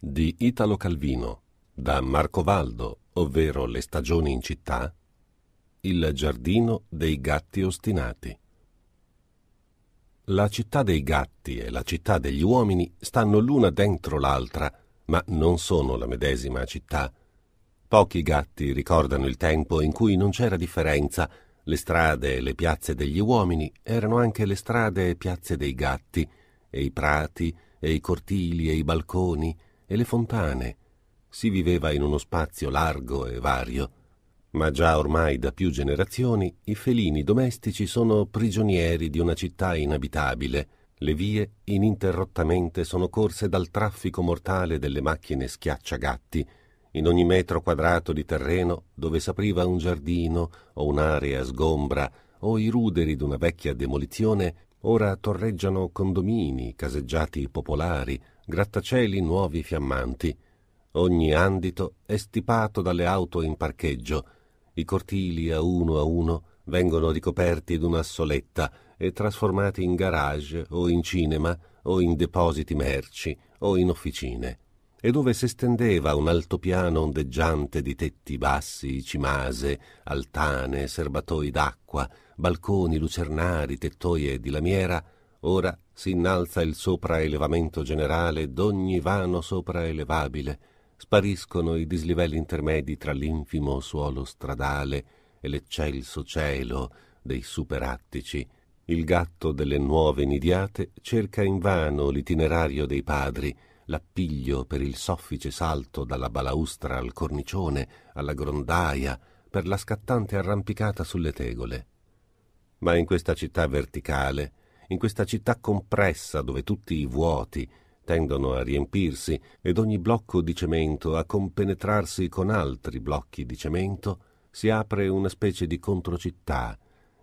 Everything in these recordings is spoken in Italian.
di Italo Calvino, da Marcovaldo, ovvero Le stagioni in città, Il giardino dei gatti ostinati. La città dei gatti e la città degli uomini stanno l'una dentro l'altra, ma non sono la medesima città. Pochi gatti ricordano il tempo in cui non c'era differenza. Le strade e le piazze degli uomini erano anche le strade e piazze dei gatti, e i prati, e i cortili e i balconi, e le fontane. Si viveva in uno spazio largo e vario, ma già ormai da più generazioni i felini domestici sono prigionieri di una città inabitabile. Le vie ininterrottamente sono corse dal traffico mortale delle macchine schiacciagatti. In ogni metro quadrato di terreno dove s'apriva un giardino o un'area sgombra o i ruderi d'una vecchia demolizione, ora torreggiano condomini, caseggiati popolari, grattacieli nuovi fiammanti. Ogni andito è stipato dalle auto in parcheggio. I cortili a uno a uno vengono ricoperti d'una soletta e trasformati in garage o in cinema o in depositi merci o in officine. E dove si stendeva un altopiano ondeggiante di tetti bassi, cimase, altane, serbatoi d'acqua, balconi, lucernari, tettoie di lamiera, Ora si innalza il sopraelevamento generale d'ogni vano sopraelevabile, spariscono i dislivelli intermedi tra l'infimo suolo stradale e l'eccelso cielo dei superattici. Il gatto delle nuove nidiate cerca invano l'itinerario dei padri, l'appiglio per il soffice salto dalla balaustra al cornicione, alla grondaia, per la scattante arrampicata sulle tegole. Ma in questa città verticale in questa città compressa dove tutti i vuoti tendono a riempirsi ed ogni blocco di cemento a compenetrarsi con altri blocchi di cemento, si apre una specie di controcittà,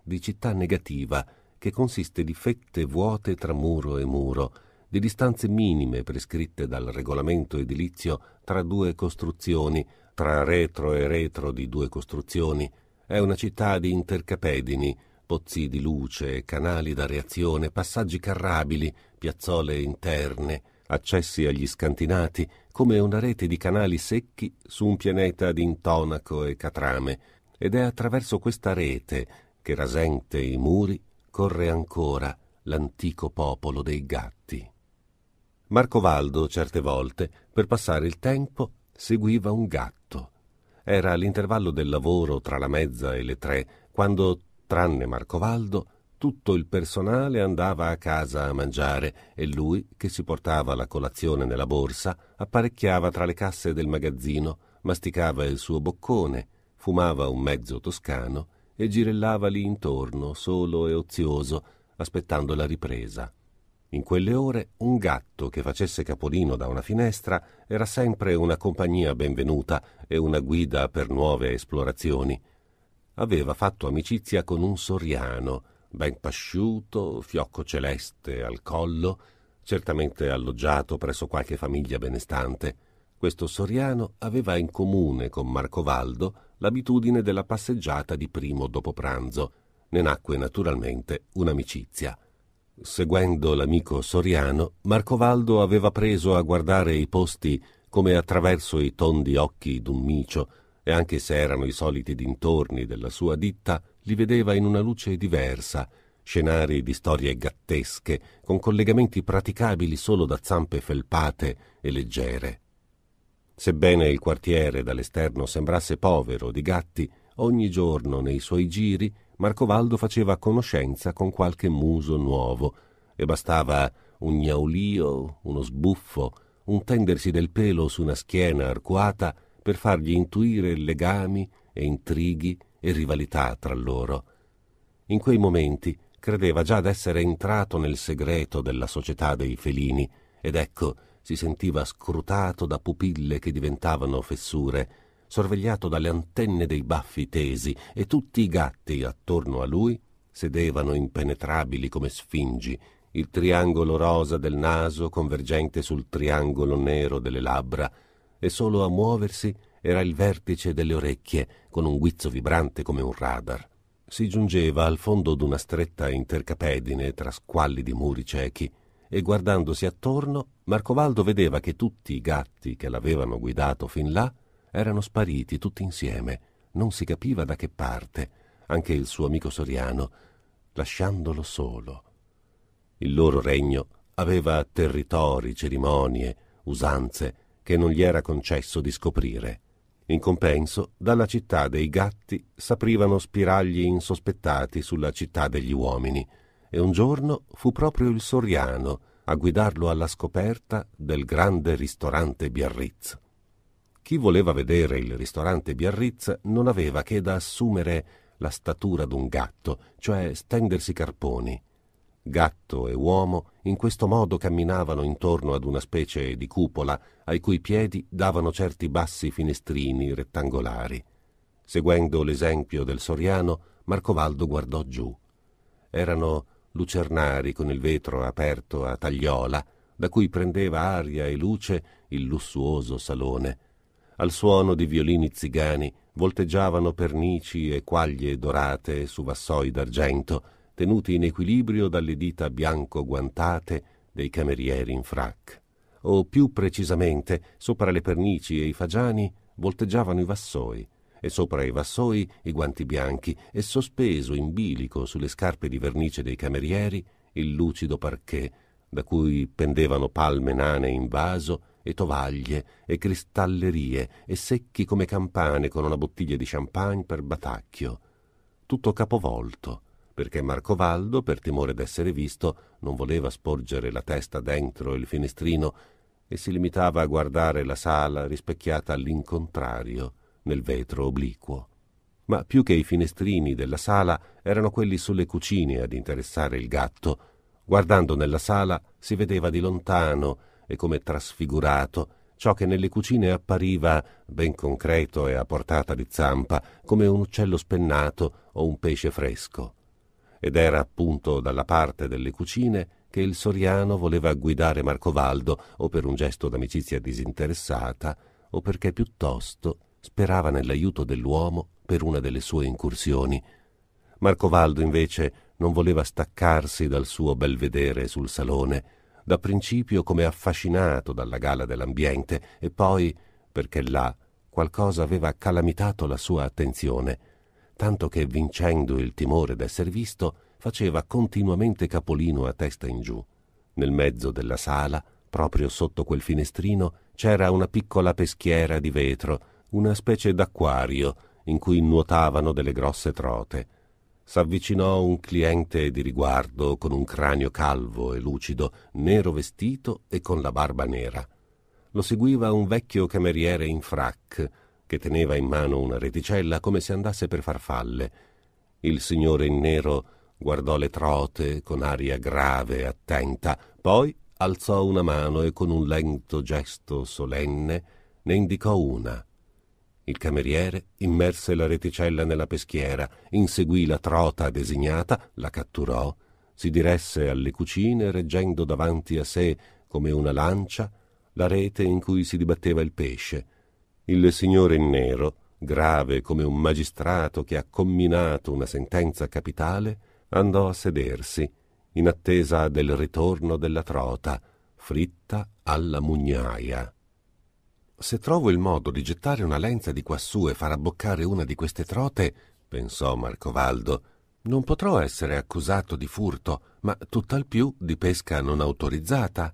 di città negativa, che consiste di fette vuote tra muro e muro, di distanze minime prescritte dal regolamento edilizio tra due costruzioni, tra retro e retro di due costruzioni. È una città di intercapedini, pozzi di luce, canali da reazione, passaggi carrabili, piazzole interne, accessi agli scantinati, come una rete di canali secchi su un pianeta di intonaco e catrame, ed è attraverso questa rete che rasente i muri corre ancora l'antico popolo dei gatti. Marcovaldo certe volte, per passare il tempo, seguiva un gatto. Era all'intervallo del lavoro tra la mezza e le tre, quando Tranne Marcovaldo, tutto il personale andava a casa a mangiare e lui, che si portava la colazione nella borsa, apparecchiava tra le casse del magazzino, masticava il suo boccone, fumava un mezzo toscano e girellava lì intorno, solo e ozioso, aspettando la ripresa. In quelle ore un gatto che facesse capolino da una finestra era sempre una compagnia benvenuta e una guida per nuove esplorazioni, aveva fatto amicizia con un soriano, ben pasciuto, fiocco celeste al collo, certamente alloggiato presso qualche famiglia benestante. Questo soriano aveva in comune con Marcovaldo l'abitudine della passeggiata di primo dopo pranzo. Ne nacque naturalmente un'amicizia. Seguendo l'amico soriano, Marcovaldo aveva preso a guardare i posti come attraverso i tondi occhi d'un micio, e anche se erano i soliti dintorni della sua ditta, li vedeva in una luce diversa, scenari di storie gattesche, con collegamenti praticabili solo da zampe felpate e leggere. Sebbene il quartiere dall'esterno sembrasse povero di gatti, ogni giorno nei suoi giri Marcovaldo faceva conoscenza con qualche muso nuovo e bastava un gnaulio, uno sbuffo, un tendersi del pelo su una schiena arcuata per fargli intuire legami e intrighi e rivalità tra loro. In quei momenti credeva già d'essere entrato nel segreto della società dei felini ed ecco si sentiva scrutato da pupille che diventavano fessure, sorvegliato dalle antenne dei baffi tesi e tutti i gatti attorno a lui sedevano impenetrabili come sfingi, il triangolo rosa del naso convergente sul triangolo nero delle labbra e solo a muoversi era il vertice delle orecchie, con un guizzo vibrante come un radar. Si giungeva al fondo d'una stretta intercapedine tra squalli di muri ciechi e guardandosi attorno Marcovaldo vedeva che tutti i gatti che l'avevano guidato fin là erano spariti tutti insieme, non si capiva da che parte, anche il suo amico Soriano, lasciandolo solo. Il loro regno aveva territori, cerimonie, usanze, che non gli era concesso di scoprire. In compenso, dalla città dei gatti s'aprivano spiragli insospettati sulla città degli uomini, e un giorno fu proprio il Soriano a guidarlo alla scoperta del grande ristorante Biarritz. Chi voleva vedere il ristorante Biarritz non aveva che da assumere la statura d'un gatto, cioè stendersi carponi. Gatto e uomo in questo modo camminavano intorno ad una specie di cupola ai cui piedi davano certi bassi finestrini rettangolari. Seguendo l'esempio del Soriano, Marcovaldo guardò giù. Erano lucernari con il vetro aperto a tagliola, da cui prendeva aria e luce il lussuoso salone. Al suono di violini zigani volteggiavano pernici e quaglie dorate su vassoi d'argento, tenuti in equilibrio dalle dita bianco guantate dei camerieri in frac. O più precisamente, sopra le pernici e i fagiani volteggiavano i vassoi, e sopra i vassoi i guanti bianchi, e sospeso in bilico sulle scarpe di vernice dei camerieri il lucido parquet, da cui pendevano palme nane in vaso e tovaglie e cristallerie e secchi come campane con una bottiglia di champagne per batacchio. Tutto capovolto, perché Marcovaldo, per timore d'essere visto, non voleva sporgere la testa dentro il finestrino e si limitava a guardare la sala rispecchiata all'incontrario nel vetro obliquo. Ma più che i finestrini della sala erano quelli sulle cucine ad interessare il gatto. Guardando nella sala si vedeva di lontano e come trasfigurato ciò che nelle cucine appariva ben concreto e a portata di zampa come un uccello spennato o un pesce fresco ed era appunto dalla parte delle cucine che il Soriano voleva guidare Marcovaldo o per un gesto d'amicizia disinteressata o perché piuttosto sperava nell'aiuto dell'uomo per una delle sue incursioni. Marcovaldo invece non voleva staccarsi dal suo belvedere sul salone, da principio come affascinato dalla gala dell'ambiente e poi perché là qualcosa aveva calamitato la sua attenzione tanto che vincendo il timore d'esser visto, faceva continuamente capolino a testa in giù. Nel mezzo della sala, proprio sotto quel finestrino, c'era una piccola peschiera di vetro, una specie d'acquario in cui nuotavano delle grosse trote. S'avvicinò un cliente di riguardo con un cranio calvo e lucido, nero vestito e con la barba nera. Lo seguiva un vecchio cameriere in frac, che teneva in mano una reticella come se andasse per farfalle. Il signore in nero guardò le trote con aria grave e attenta, poi alzò una mano e con un lento gesto solenne ne indicò una. Il cameriere immerse la reticella nella peschiera, inseguì la trota designata, la catturò, si diresse alle cucine reggendo davanti a sé, come una lancia, la rete in cui si dibatteva il pesce il signore in nero, grave come un magistrato che ha comminato una sentenza capitale, andò a sedersi, in attesa del ritorno della trota, fritta alla mugnaia. Se trovo il modo di gettare una lenza di quassù e far abboccare una di queste trote, pensò Marcovaldo, non potrò essere accusato di furto, ma tutt'al più di pesca non autorizzata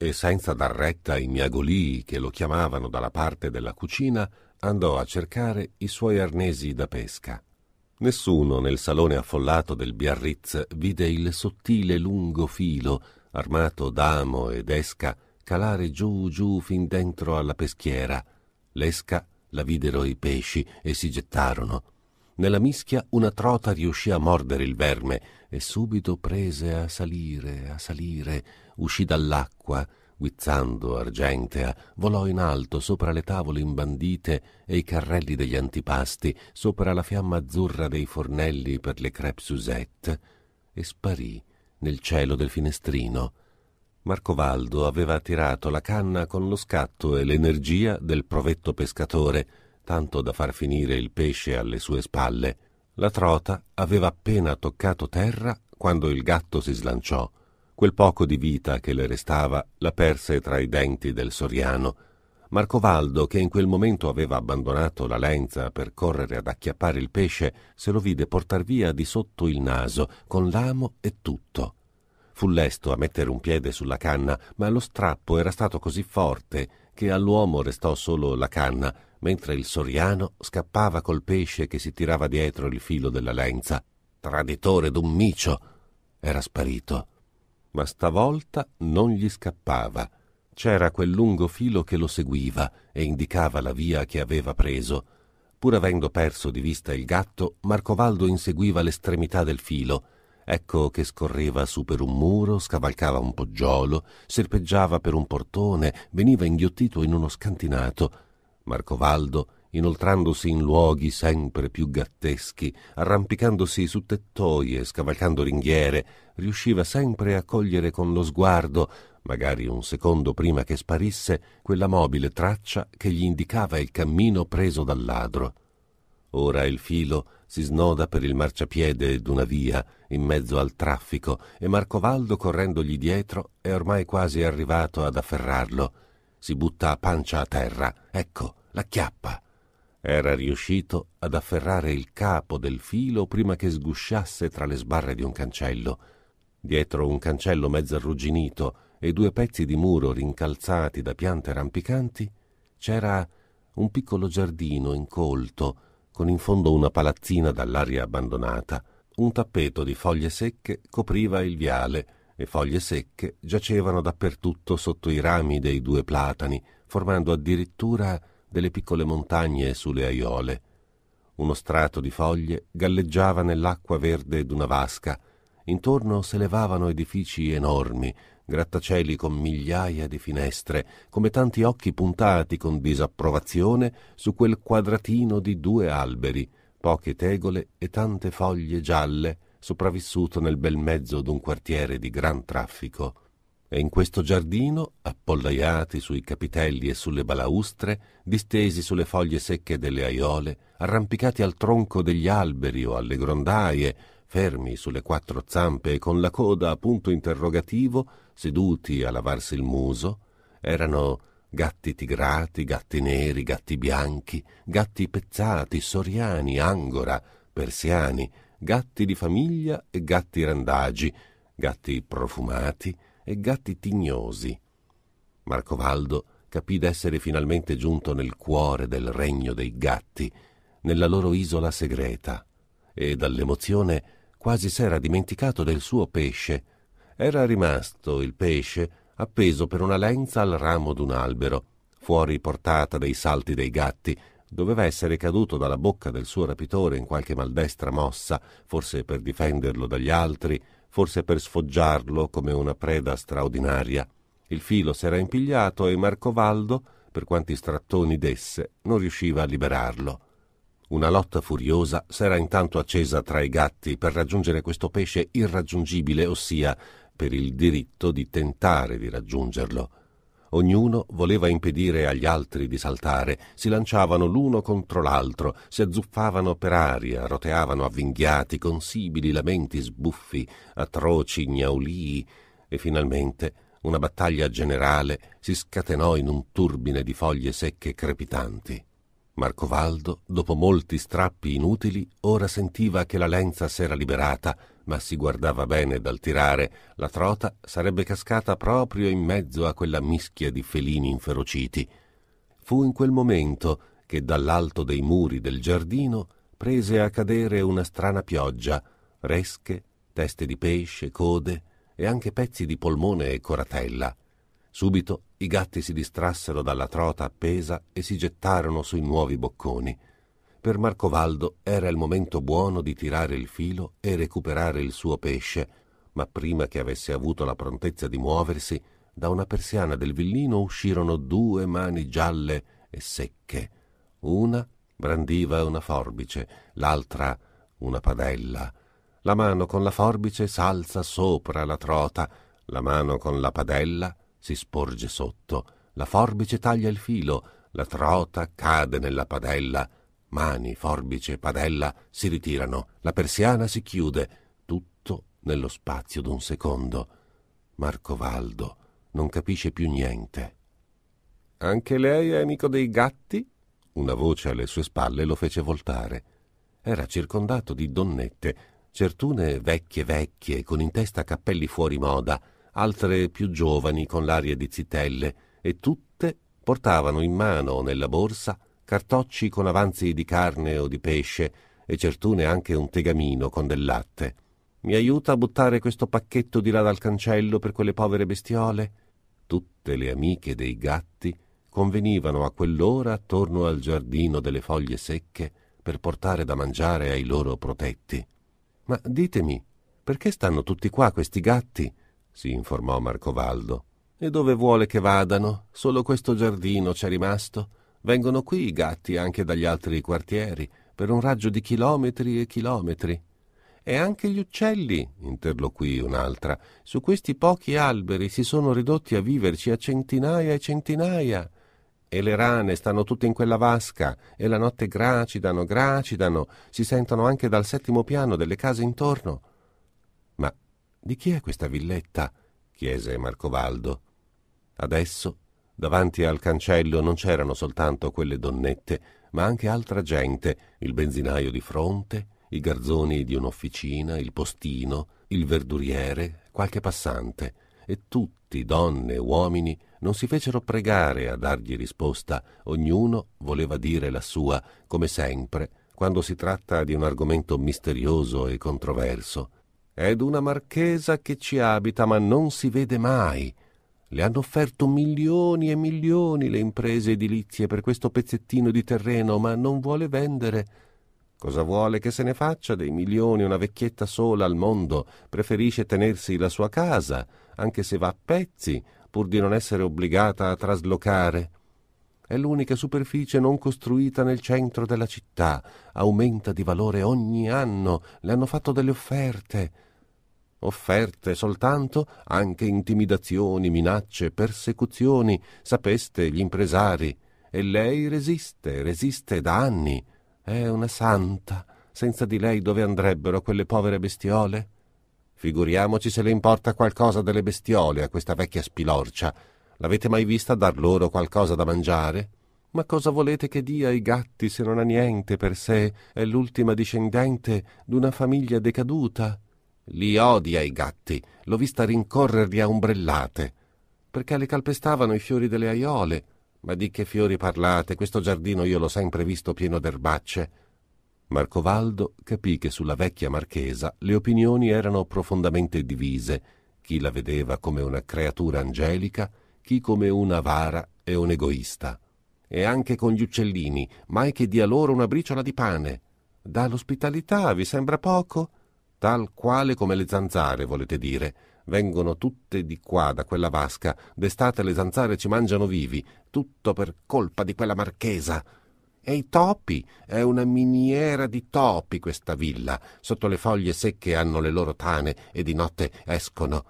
e senza dar retta ai miagolii che lo chiamavano dalla parte della cucina, andò a cercare i suoi arnesi da pesca. Nessuno nel salone affollato del Biarritz vide il sottile lungo filo, armato d'amo ed esca, calare giù giù fin dentro alla peschiera. L'esca la videro i pesci e si gettarono. Nella mischia una trota riuscì a mordere il verme e subito prese a salire, a salire, uscì dall'acqua, guizzando argentea, volò in alto sopra le tavole imbandite e i carrelli degli antipasti, sopra la fiamma azzurra dei fornelli per le crepe Suzette, e sparì nel cielo del finestrino. Marcovaldo aveva tirato la canna con lo scatto e l'energia del provetto pescatore, tanto da far finire il pesce alle sue spalle. La trota aveva appena toccato terra quando il gatto si slanciò. Quel poco di vita che le restava la perse tra i denti del soriano. Marcovaldo, che in quel momento aveva abbandonato la lenza per correre ad acchiappare il pesce, se lo vide portar via di sotto il naso, con l'amo e tutto. Fu lesto a mettere un piede sulla canna, ma lo strappo era stato così forte che all'uomo restò solo la canna, mentre il soriano scappava col pesce che si tirava dietro il filo della lenza. Traditore d'un micio! Era sparito. Ma stavolta non gli scappava. C'era quel lungo filo che lo seguiva e indicava la via che aveva preso. Pur avendo perso di vista il gatto, Marcovaldo inseguiva l'estremità del filo Ecco che scorreva su per un muro, scavalcava un poggiolo, serpeggiava per un portone, veniva inghiottito in uno scantinato. Marcovaldo, inoltrandosi in luoghi sempre più gatteschi, arrampicandosi su tettoie, scavalcando ringhiere, riusciva sempre a cogliere con lo sguardo, magari un secondo prima che sparisse, quella mobile traccia che gli indicava il cammino preso dal ladro. Ora il filo si snoda per il marciapiede d'una via in mezzo al traffico e Marcovaldo, correndogli dietro, è ormai quasi arrivato ad afferrarlo. Si butta a pancia a terra. Ecco, la chiappa. Era riuscito ad afferrare il capo del filo prima che sgusciasse tra le sbarre di un cancello. Dietro un cancello mezzo arrugginito e due pezzi di muro rincalzati da piante rampicanti, c'era un piccolo giardino incolto con in fondo una palazzina dall'aria abbandonata. Un tappeto di foglie secche copriva il viale e foglie secche giacevano dappertutto sotto i rami dei due platani, formando addirittura delle piccole montagne sulle aiole. Uno strato di foglie galleggiava nell'acqua verde d'una vasca. Intorno s'elevavano edifici enormi, grattacieli con migliaia di finestre, come tanti occhi puntati con disapprovazione su quel quadratino di due alberi, poche tegole e tante foglie gialle, sopravvissuto nel bel mezzo d'un quartiere di gran traffico. E in questo giardino, appollaiati sui capitelli e sulle balaustre, distesi sulle foglie secche delle aiole, arrampicati al tronco degli alberi o alle grondaie, fermi sulle quattro zampe e con la coda a punto interrogativo, seduti a lavarsi il muso, erano gatti tigrati, gatti neri, gatti bianchi, gatti pezzati, soriani, angora, persiani, gatti di famiglia e gatti randagi, gatti profumati e gatti tignosi. Marcovaldo capì d'essere finalmente giunto nel cuore del regno dei gatti, nella loro isola segreta, e dall'emozione quasi s'era dimenticato del suo pesce, era rimasto il pesce appeso per una lenza al ramo d'un albero, fuori portata dei salti dei gatti, doveva essere caduto dalla bocca del suo rapitore in qualche maldestra mossa, forse per difenderlo dagli altri, forse per sfoggiarlo come una preda straordinaria. Il filo s'era impigliato e Marcovaldo, per quanti strattoni desse, non riusciva a liberarlo. Una lotta furiosa s'era intanto accesa tra i gatti per raggiungere questo pesce irraggiungibile, ossia per il diritto di tentare di raggiungerlo. Ognuno voleva impedire agli altri di saltare, si lanciavano l'uno contro l'altro, si azzuffavano per aria, roteavano avvinghiati, sibili lamenti sbuffi, atroci gnaulii, e finalmente una battaglia generale si scatenò in un turbine di foglie secche crepitanti. Marcovaldo, dopo molti strappi inutili, ora sentiva che la lenza s'era liberata ma si guardava bene dal tirare, la trota sarebbe cascata proprio in mezzo a quella mischia di felini inferociti. Fu in quel momento che dall'alto dei muri del giardino prese a cadere una strana pioggia, resche, teste di pesce, code e anche pezzi di polmone e coratella. Subito i gatti si distrassero dalla trota appesa e si gettarono sui nuovi bocconi per Marcovaldo era il momento buono di tirare il filo e recuperare il suo pesce, ma prima che avesse avuto la prontezza di muoversi, da una persiana del villino uscirono due mani gialle e secche. Una brandiva una forbice, l'altra una padella. La mano con la forbice s'alza sopra la trota, la mano con la padella si sporge sotto, la forbice taglia il filo, la trota cade nella padella, Mani, forbice, padella si ritirano, la persiana si chiude, tutto nello spazio d'un secondo. Marco Valdo non capisce più niente. Anche lei è amico dei gatti? Una voce alle sue spalle lo fece voltare. Era circondato di donnette, certune vecchie vecchie, con in testa cappelli fuori moda, altre più giovani con l'aria di zitelle, e tutte portavano in mano o nella borsa cartocci con avanzi di carne o di pesce e certune anche un tegamino con del latte. Mi aiuta a buttare questo pacchetto di là dal cancello per quelle povere bestiole? Tutte le amiche dei gatti convenivano a quell'ora attorno al giardino delle foglie secche per portare da mangiare ai loro protetti. Ma ditemi, perché stanno tutti qua questi gatti? si informò Marcovaldo. E dove vuole che vadano? Solo questo giardino c'è rimasto? Vengono qui i gatti anche dagli altri quartieri, per un raggio di chilometri e chilometri. E anche gli uccelli, interloquì un'altra, su questi pochi alberi si sono ridotti a viverci a centinaia e centinaia. E le rane stanno tutte in quella vasca, e la notte gracidano, gracidano, si sentono anche dal settimo piano delle case intorno. Ma di chi è questa villetta? chiese Marcovaldo. Adesso Davanti al cancello non c'erano soltanto quelle donnette, ma anche altra gente, il benzinaio di fronte, i garzoni di un'officina, il postino, il verduriere, qualche passante, e tutti, donne e uomini, non si fecero pregare a dargli risposta, ognuno voleva dire la sua, come sempre, quando si tratta di un argomento misterioso e controverso. Ed una marchesa che ci abita ma non si vede mai, le hanno offerto milioni e milioni le imprese edilizie per questo pezzettino di terreno, ma non vuole vendere. Cosa vuole che se ne faccia dei milioni una vecchietta sola al mondo? Preferisce tenersi la sua casa, anche se va a pezzi, pur di non essere obbligata a traslocare. È l'unica superficie non costruita nel centro della città, aumenta di valore ogni anno, le hanno fatto delle offerte offerte soltanto, anche intimidazioni, minacce, persecuzioni, sapeste, gli impresari. E lei resiste, resiste da anni. È una santa. Senza di lei dove andrebbero quelle povere bestiole? Figuriamoci se le importa qualcosa delle bestiole a questa vecchia spilorcia. L'avete mai vista dar loro qualcosa da mangiare? Ma cosa volete che dia ai gatti se non ha niente per sé? È l'ultima discendente d'una famiglia decaduta. Li odia i gatti, l'ho vista rincorrerli a ombrellate, perché le calpestavano i fiori delle aiole. Ma di che fiori parlate? Questo giardino io l'ho sempre visto pieno d'erbacce. Marcovaldo capì che sulla vecchia marchesa le opinioni erano profondamente divise. Chi la vedeva come una creatura angelica, chi come una avara e un egoista. E anche con gli uccellini, mai che dia loro una briciola di pane. Dall'ospitalità vi sembra poco? tal quale come le zanzare, volete dire. Vengono tutte di qua, da quella vasca. D'estate le zanzare ci mangiano vivi, tutto per colpa di quella marchesa. E i topi? È una miniera di topi questa villa. Sotto le foglie secche hanno le loro tane e di notte escono.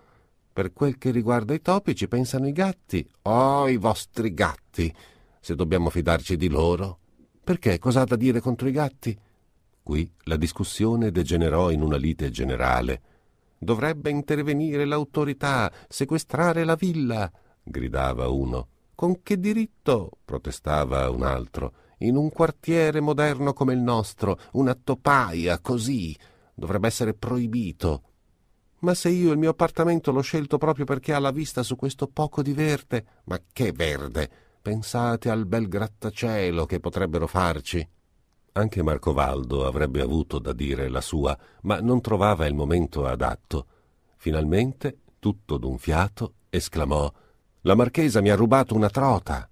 Per quel che riguarda i topi ci pensano i gatti. Oh, i vostri gatti! Se dobbiamo fidarci di loro. Perché? Cos'ha da dire contro i gatti? Qui la discussione degenerò in una lite generale. Dovrebbe intervenire l'autorità, sequestrare la villa, gridava uno. Con che diritto? protestava un altro. In un quartiere moderno come il nostro, una topaia così dovrebbe essere proibito. Ma se io il mio appartamento l'ho scelto proprio perché ha la vista su questo poco di verde, ma che verde! Pensate al bel grattacielo che potrebbero farci. Anche Marcovaldo avrebbe avuto da dire la sua, ma non trovava il momento adatto. Finalmente, tutto d'un fiato, esclamò La marchesa mi ha rubato una trota.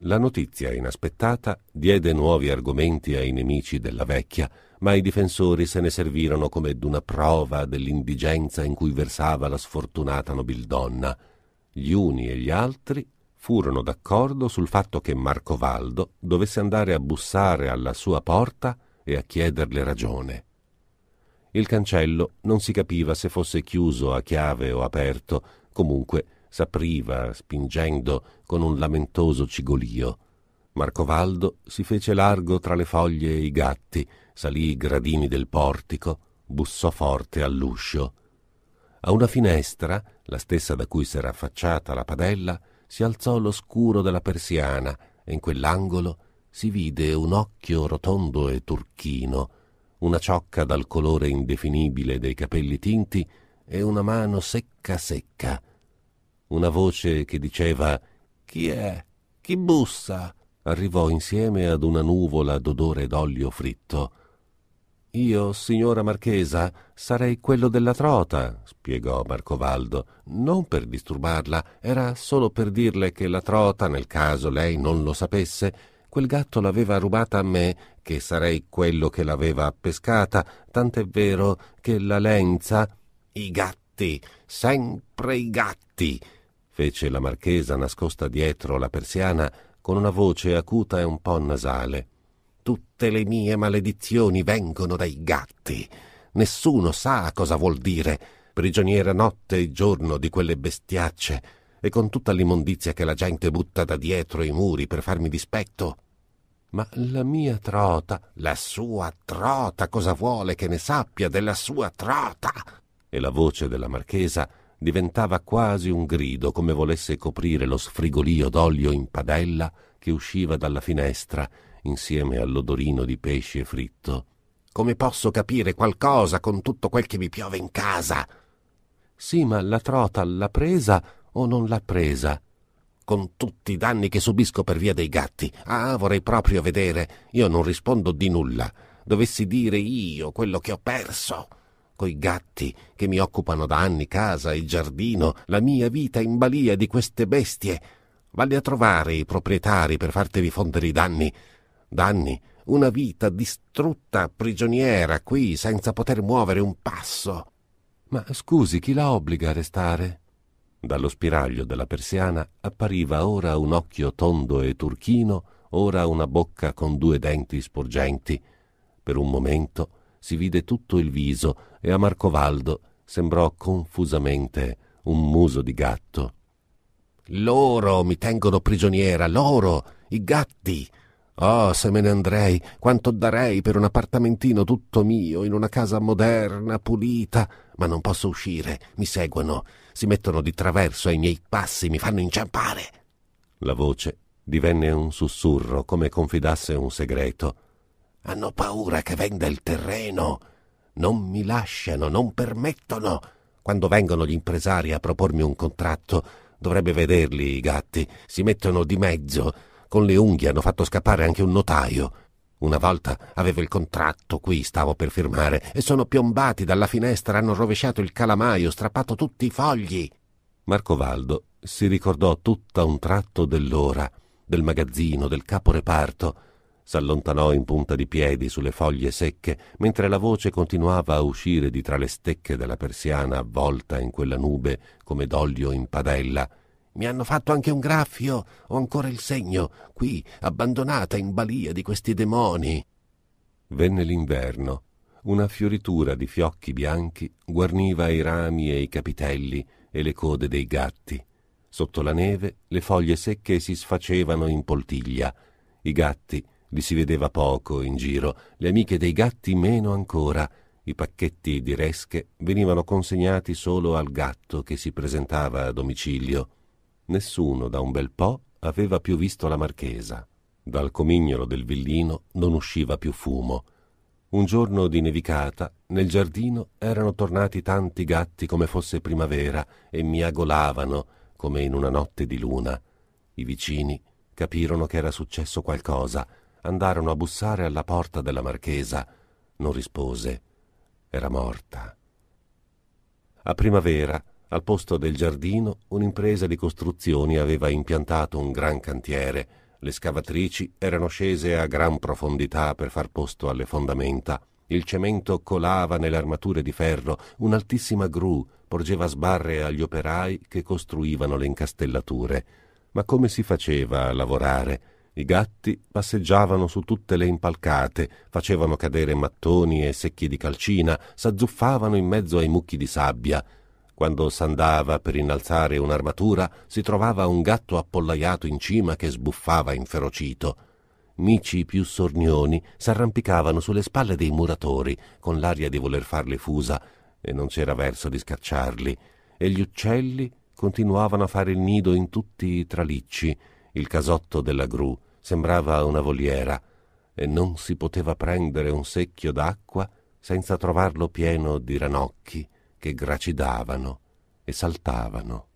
La notizia inaspettata diede nuovi argomenti ai nemici della vecchia, ma i difensori se ne servirono come d'una prova dell'indigenza in cui versava la sfortunata nobildonna. Gli uni e gli altri furono d'accordo sul fatto che Marcovaldo dovesse andare a bussare alla sua porta e a chiederle ragione. Il cancello non si capiva se fosse chiuso a chiave o aperto, comunque s'apriva, spingendo con un lamentoso cigolio. Marcovaldo si fece largo tra le foglie e i gatti, salì i gradini del portico, bussò forte all'uscio. A una finestra, la stessa da cui s'era affacciata la padella, si alzò l'oscuro della persiana e in quell'angolo si vide un occhio rotondo e turchino, una ciocca dal colore indefinibile dei capelli tinti e una mano secca secca. Una voce che diceva Chi è? Chi bussa? arrivò insieme ad una nuvola d'odore d'olio fritto io, signora Marchesa, sarei quello della trota, spiegò Marcovaldo. Non per disturbarla, era solo per dirle che la trota, nel caso lei non lo sapesse, quel gatto l'aveva rubata a me, che sarei quello che l'aveva pescata, tant'è vero che la lenza. I gatti, sempre i gatti, fece la marchesa nascosta dietro la persiana con una voce acuta e un po' nasale. Tutte le mie maledizioni vengono dai gatti. Nessuno sa cosa vuol dire prigioniera notte e giorno di quelle bestiacce e con tutta l'immondizia che la gente butta da dietro i muri per farmi dispetto. Ma la mia trota, la sua trota, cosa vuole che ne sappia della sua trota? E la voce della marchesa diventava quasi un grido, come volesse coprire lo sfrigolio d'olio in padella che usciva dalla finestra insieme all'odorino di pesce fritto. Come posso capire qualcosa con tutto quel che mi piove in casa? Sì, ma la trota l'ha presa o non l'ha presa? Con tutti i danni che subisco per via dei gatti. Ah, vorrei proprio vedere. Io non rispondo di nulla. Dovessi dire io quello che ho perso. Coi gatti che mi occupano da anni casa, e giardino, la mia vita in balia di queste bestie. Valli a trovare i proprietari per farti rifondere i danni d'anni, una vita distrutta, prigioniera qui, senza poter muovere un passo. Ma scusi, chi la obbliga a restare? Dallo spiraglio della persiana appariva ora un occhio tondo e turchino, ora una bocca con due denti sporgenti. Per un momento si vide tutto il viso e a Marcovaldo sembrò confusamente un muso di gatto. Loro mi tengono prigioniera, loro, i gatti, Oh, se me ne andrei, quanto darei per un appartamentino tutto mio, in una casa moderna, pulita. Ma non posso uscire, mi seguono, si mettono di traverso ai miei passi, mi fanno inciampare. La voce divenne un sussurro, come confidasse un segreto. Hanno paura che venda il terreno. Non mi lasciano, non permettono. Quando vengono gli impresari a propormi un contratto, dovrebbe vederli i gatti, si mettono di mezzo con le unghie hanno fatto scappare anche un notaio. Una volta avevo il contratto qui, stavo per firmare, e sono piombati dalla finestra, hanno rovesciato il calamaio, strappato tutti i fogli. Marcovaldo si ricordò tutta un tratto dell'ora, del magazzino, del caporeparto. S'allontanò in punta di piedi sulle foglie secche, mentre la voce continuava a uscire di tra le stecche della persiana avvolta in quella nube come d'olio in padella. Mi hanno fatto anche un graffio. Ho ancora il segno, qui, abbandonata in balia di questi demoni. Venne l'inverno. Una fioritura di fiocchi bianchi guarniva i rami e i capitelli e le code dei gatti. Sotto la neve le foglie secche si sfacevano in poltiglia. I gatti li si vedeva poco in giro, le amiche dei gatti meno ancora. I pacchetti di resche venivano consegnati solo al gatto che si presentava a domicilio nessuno da un bel po' aveva più visto la marchesa. Dal comignolo del villino non usciva più fumo. Un giorno di nevicata, nel giardino erano tornati tanti gatti come fosse primavera e miagolavano come in una notte di luna. I vicini capirono che era successo qualcosa, andarono a bussare alla porta della marchesa. Non rispose. Era morta. A primavera al posto del giardino, un'impresa di costruzioni aveva impiantato un gran cantiere. Le scavatrici erano scese a gran profondità per far posto alle fondamenta. Il cemento colava nelle armature di ferro, un'altissima gru porgeva sbarre agli operai che costruivano le incastellature. Ma come si faceva a lavorare? I gatti passeggiavano su tutte le impalcate, facevano cadere mattoni e secchi di calcina, s'azzuffavano in mezzo ai mucchi di sabbia. Quando s'andava per innalzare un'armatura, si trovava un gatto appollaiato in cima che sbuffava inferocito. Mici più sornioni s'arrampicavano sulle spalle dei muratori, con l'aria di voler farle fusa, e non c'era verso di scacciarli. E gli uccelli continuavano a fare il nido in tutti i tralicci. Il casotto della gru sembrava una voliera, e non si poteva prendere un secchio d'acqua senza trovarlo pieno di ranocchi che gracidavano e saltavano.